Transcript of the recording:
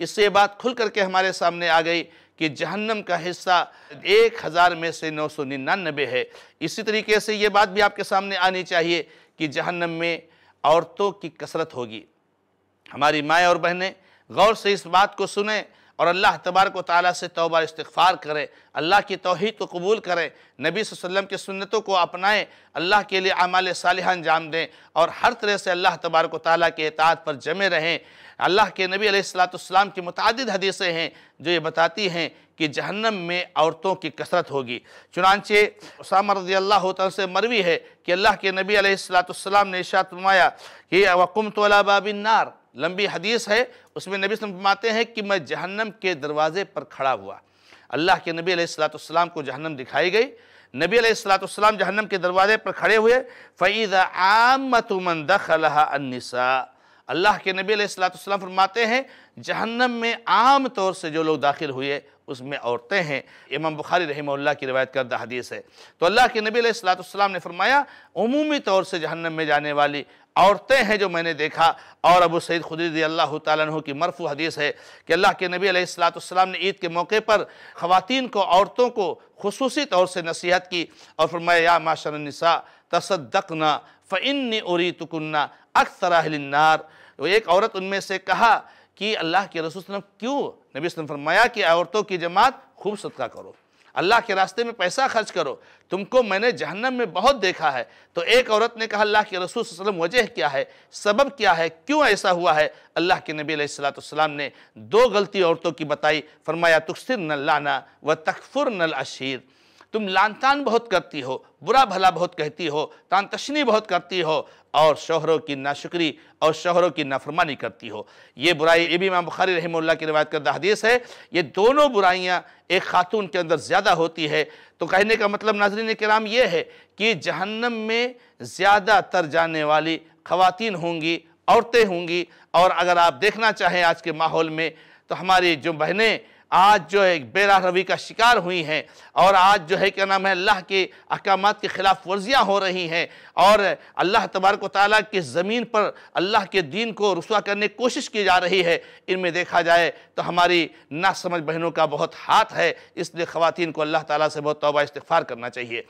इससे बात खुल करके हमारे सामने आ गई कि जहन्नम का हिस्सा एक हज़ार में से नौ सौ निन्यानबे है इसी तरीके से ये बात भी आपके सामने आनी चाहिए कि जहन्नम में औरतों की कसरत होगी हमारी माएँ और बहनें गौर से इस बात को सुने और अल्लाह तबारक ताली से तोबा इस्तफ़ार करें अल्लाह की तोहद को कबूल करें नबी वसम की सुन्नतों को अपनाएं अल्लाह के लिए आमाल साल अंजाम दें और हर तरह से अल्लाह तबारक ताली के अतात पर जमे रहें अल्लाह के नबी सलाम की मतदद हदीसें हैं जो ये बताती हैं कि जहन्नम में औरतों की कसरत होगी चुनानचे उसामा रजी अल्लाह से मरवी है कि अल्लाह के नबी सलाम ने इशात नुमाया कि वकुम तोला बाबिन नार लंबी हदीस है उसमें नबी फरमाते हैं कि मैं जहन्नम के दरवाजे पर खड़ा हुआ अल्लाह के नबी सलाम को जहन्नम दिखाई गई नबी सलाम जहन्नम के दरवाजे पर खड़े हुए फ़ैज़ आमत मन दखलहा अल्लाह के नबी सलाम फरमाते हैं जहन्नम में आम तौर से जो लोग दाखिल हुए उसमें औरतें हैं इमाम बुखारी रही की रवायत करदा हदीस है तो अल्लाह के नबी सलाम ने फरमाया तौर से जहन्नम में जाने वाली औरतें हैं जो मैंने देखा और अबू सईद खुदी अल्लाह तु की मरफू हदीस है कि अल्लाह के नबी सलाम ने ईद के मौके पर ख़वान को औरतों को खसूस तौर से नसीहत की और फरमाया नसा तसदकना फ़िन उरी तुकन्ना नार तो एक औरत उनमें से कहा कि अल्लाह के रसूल क्यों नबी फरमाया कि औरतों की जमात खूब सदका करो अल्लाह के रास्ते में पैसा खर्च करो तुमको मैंने जहन्नम में बहुत देखा है तो एक औरत ने कहा अल्लाह के रसूल वसलम वजह क्या है सबब क्या है क्यों ऐसा हुआ है अल्लाह के नबी सलाम ने दो गलती औरतों की बताई फरमाया तुक्सर नल्लाना व तकफुर नल अशीर तुम लानतान बहुत करती हो बुरा भला बहुत कहती हो तानतशनी बहुत करती हो और शोहरों की नाशुक्री और शोहरों की नाफरमानी करती हो ये बुराई ये भी इमाम बुखारी रही की रवायत करदा हदीस है ये दोनों बुराइयाँ एक खातून के अंदर ज़्यादा होती है तो कहने का मतलब नाजरीन कराम ये है कि जहन्नम में ज़्यादातर जाने वाली खवतिन होंगी औरतें होंगी और अगर आप देखना चाहें आज के माहौल में तो हमारी जो बहनें आज जो है बेरा रवी का शिकार हुई हैं और आज जो है क्या नाम है अल्लाह के अहकाम के ख़िलाफ़ वर्जियाँ हो रही हैं और अल्लाह तबारक ताली के ज़मीन पर अल्लाह के दीन को रसुआ करने की कोशिश की जा रही है इनमें देखा जाए तो हमारी नासमझ बहनों का बहुत हाथ है इसलिए ख़वान को अल्लाह ताली से बहुत तोबा इस्तफ़ार करना चाहिए